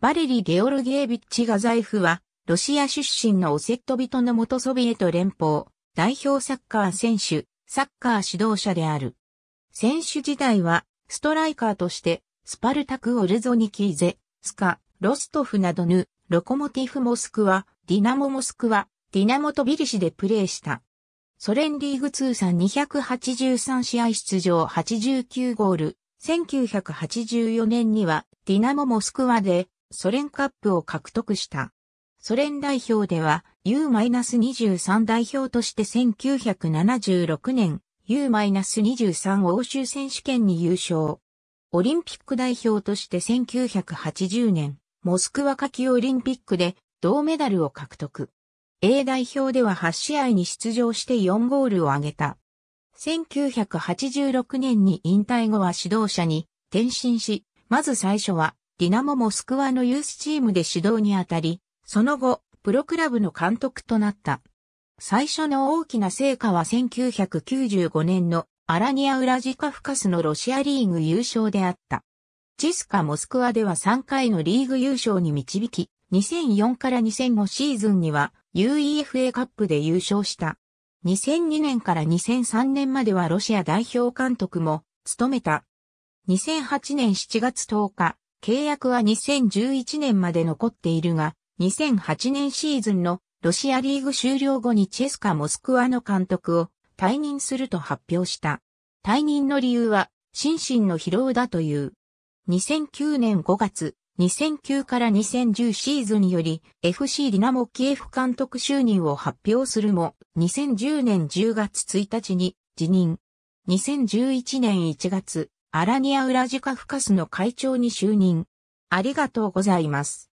バレリ・ゲオルギエビッチ・ガザイフは、ロシア出身のオセット人の元ソビエト連邦、代表サッカー選手、サッカー指導者である。選手時代は、ストライカーとして、スパルタク・オルゾニキーゼ、スカ、ロストフなどヌ、ロコモティフ・モスクワ、ディナモ・モスクワ、ディナモ・トビリシでプレーした。ソ連リーグ通算283試合出場89ゴール、1984年にはディナモ・モスクワでソ連カップを獲得した。ソ連代表では U-23 代表として1976年 U-23 欧州選手権に優勝。オリンピック代表として1980年モスクワ夏季オリンピックで銅メダルを獲得。A 代表では8試合に出場して4ゴールを挙げた。1986年に引退後は指導者に転身し、まず最初はディナモ・モスクワのユースチームで指導にあたり、その後、プロクラブの監督となった。最初の大きな成果は1995年のアラニア・ウラジカフカスのロシアリーグ優勝であった。チスカ・モスクワでは3回のリーグ優勝に導き、2004から2005シーズンには UEFA カップで優勝した。2002年から2003年まではロシア代表監督も務めた。2008年7月10日、契約は2011年まで残っているが、2008年シーズンのロシアリーグ終了後にチェスカ・モスクワの監督を退任すると発表した。退任の理由は、心身の疲労だという。2009年5月、2009から2010シーズンより FC ディナモキエフ監督就任を発表するも、2010年10月1日に辞任。2011年1月、アラニア・ウラジカフカスの会長に就任。ありがとうございます。